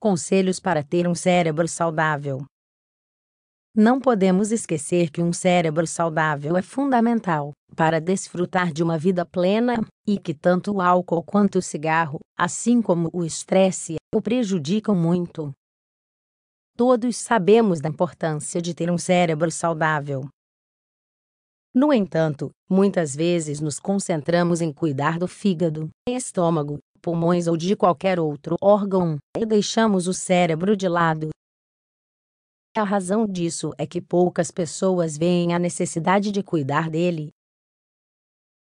Conselhos para ter um cérebro saudável. Não podemos esquecer que um cérebro saudável é fundamental para desfrutar de uma vida plena e que tanto o álcool quanto o cigarro, assim como o estresse, o prejudicam muito. Todos sabemos da importância de ter um cérebro saudável. No entanto, muitas vezes nos concentramos em cuidar do fígado, estômago pulmões ou de qualquer outro órgão, e deixamos o cérebro de lado. A razão disso é que poucas pessoas veem a necessidade de cuidar dele.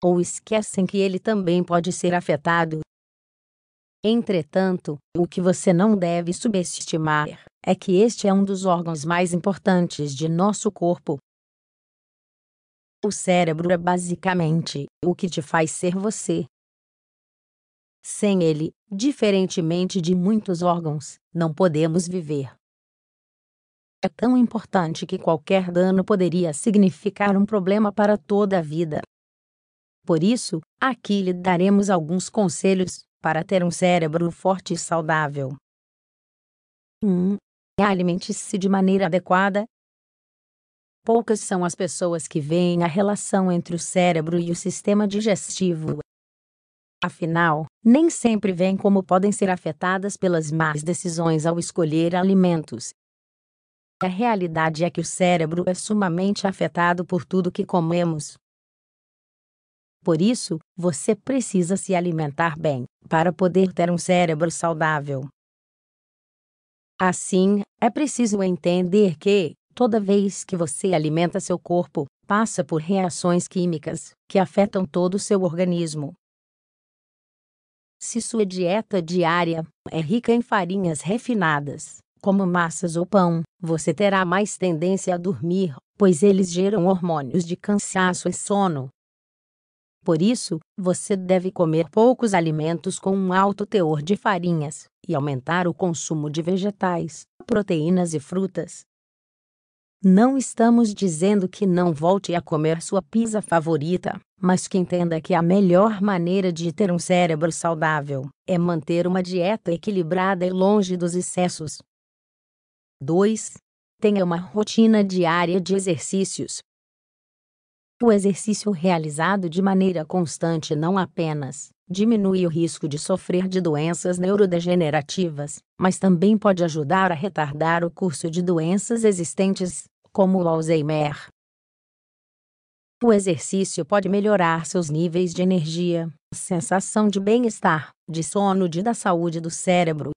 Ou esquecem que ele também pode ser afetado. Entretanto, o que você não deve subestimar é que este é um dos órgãos mais importantes de nosso corpo. O cérebro é basicamente o que te faz ser você. Sem ele, diferentemente de muitos órgãos, não podemos viver. É tão importante que qualquer dano poderia significar um problema para toda a vida. Por isso, aqui lhe daremos alguns conselhos para ter um cérebro forte e saudável. 1. Hum, alimente-se de maneira adequada. Poucas são as pessoas que veem a relação entre o cérebro e o sistema digestivo. Afinal, nem sempre veem como podem ser afetadas pelas más decisões ao escolher alimentos. A realidade é que o cérebro é sumamente afetado por tudo que comemos. Por isso, você precisa se alimentar bem, para poder ter um cérebro saudável. Assim, é preciso entender que, toda vez que você alimenta seu corpo, passa por reações químicas que afetam todo o seu organismo. Se sua dieta diária é rica em farinhas refinadas, como massas ou pão, você terá mais tendência a dormir, pois eles geram hormônios de cansaço e sono. Por isso, você deve comer poucos alimentos com um alto teor de farinhas e aumentar o consumo de vegetais, proteínas e frutas, não estamos dizendo que não volte a comer sua pizza favorita, mas que entenda que a melhor maneira de ter um cérebro saudável é manter uma dieta equilibrada e longe dos excessos. 2. Tenha uma rotina diária de exercícios. O exercício realizado de maneira constante não apenas diminui o risco de sofrer de doenças neurodegenerativas, mas também pode ajudar a retardar o curso de doenças existentes, como o Alzheimer. O exercício pode melhorar seus níveis de energia, sensação de bem-estar, de sono e da saúde do cérebro.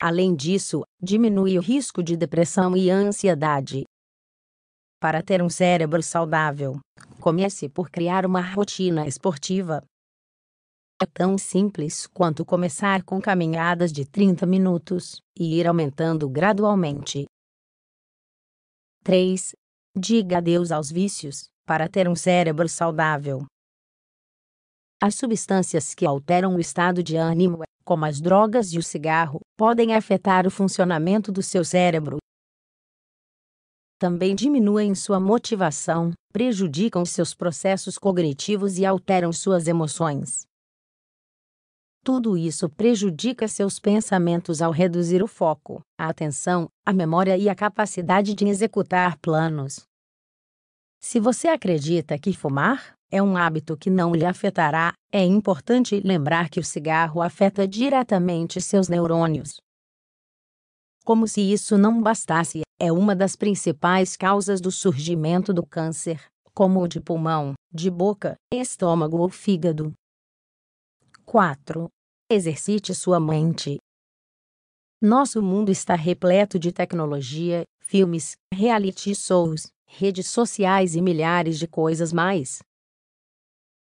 Além disso, diminui o risco de depressão e ansiedade, para ter um cérebro saudável, comece por criar uma rotina esportiva. É tão simples quanto começar com caminhadas de 30 minutos e ir aumentando gradualmente. 3. Diga adeus aos vícios para ter um cérebro saudável. As substâncias que alteram o estado de ânimo, como as drogas e o cigarro, podem afetar o funcionamento do seu cérebro também diminuem sua motivação, prejudicam seus processos cognitivos e alteram suas emoções. Tudo isso prejudica seus pensamentos ao reduzir o foco, a atenção, a memória e a capacidade de executar planos. Se você acredita que fumar é um hábito que não lhe afetará, é importante lembrar que o cigarro afeta diretamente seus neurônios. Como se isso não bastasse, é uma das principais causas do surgimento do câncer, como o de pulmão, de boca, estômago ou fígado. 4. Exercite sua mente. Nosso mundo está repleto de tecnologia, filmes, reality shows, redes sociais e milhares de coisas mais.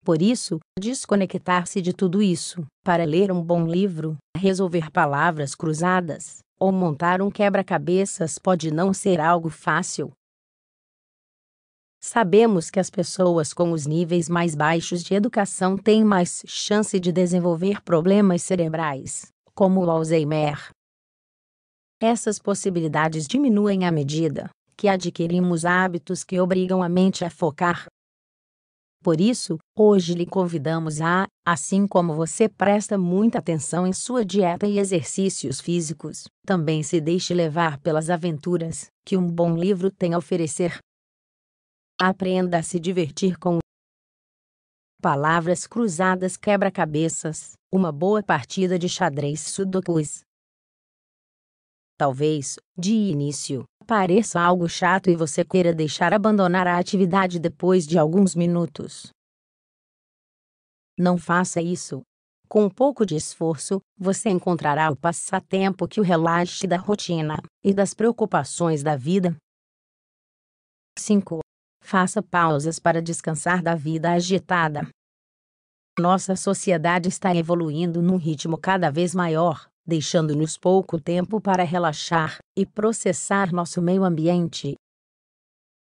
Por isso, desconectar-se de tudo isso, para ler um bom livro, resolver palavras cruzadas, ou montar um quebra-cabeças pode não ser algo fácil. Sabemos que as pessoas com os níveis mais baixos de educação têm mais chance de desenvolver problemas cerebrais, como o Alzheimer. Essas possibilidades diminuem à medida que adquirimos hábitos que obrigam a mente a focar por isso, hoje lhe convidamos a, assim como você presta muita atenção em sua dieta e exercícios físicos, também se deixe levar pelas aventuras que um bom livro tem a oferecer. Aprenda a se divertir com palavras cruzadas quebra-cabeças, uma boa partida de xadrez sudokus, Talvez, de início, pareça algo chato e você queira deixar abandonar a atividade depois de alguns minutos. Não faça isso. Com um pouco de esforço, você encontrará o passatempo que o relaxe da rotina e das preocupações da vida. 5. Faça pausas para descansar da vida agitada. Nossa sociedade está evoluindo num ritmo cada vez maior, deixando-nos pouco tempo para relaxar e processar nosso meio ambiente.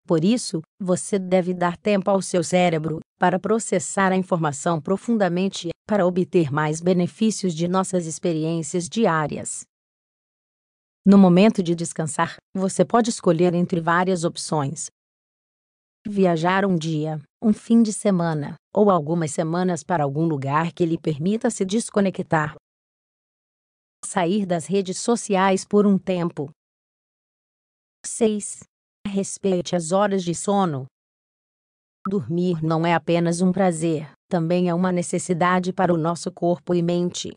Por isso, você deve dar tempo ao seu cérebro para processar a informação profundamente para obter mais benefícios de nossas experiências diárias. No momento de descansar, você pode escolher entre várias opções. Viajar um dia, um fim de semana ou algumas semanas para algum lugar que lhe permita se desconectar sair das redes sociais por um tempo. 6. Respeite as horas de sono. Dormir não é apenas um prazer, também é uma necessidade para o nosso corpo e mente.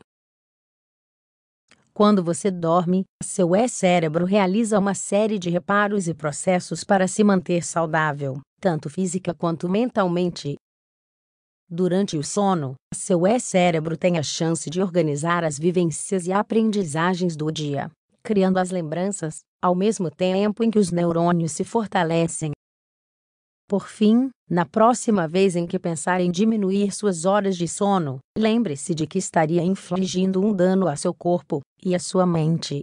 Quando você dorme, seu cérebro realiza uma série de reparos e processos para se manter saudável, tanto física quanto mentalmente. Durante o sono, seu cérebro tem a chance de organizar as vivências e aprendizagens do dia, criando as lembranças, ao mesmo tempo em que os neurônios se fortalecem. Por fim, na próxima vez em que pensar em diminuir suas horas de sono, lembre-se de que estaria infligindo um dano a seu corpo e à sua mente.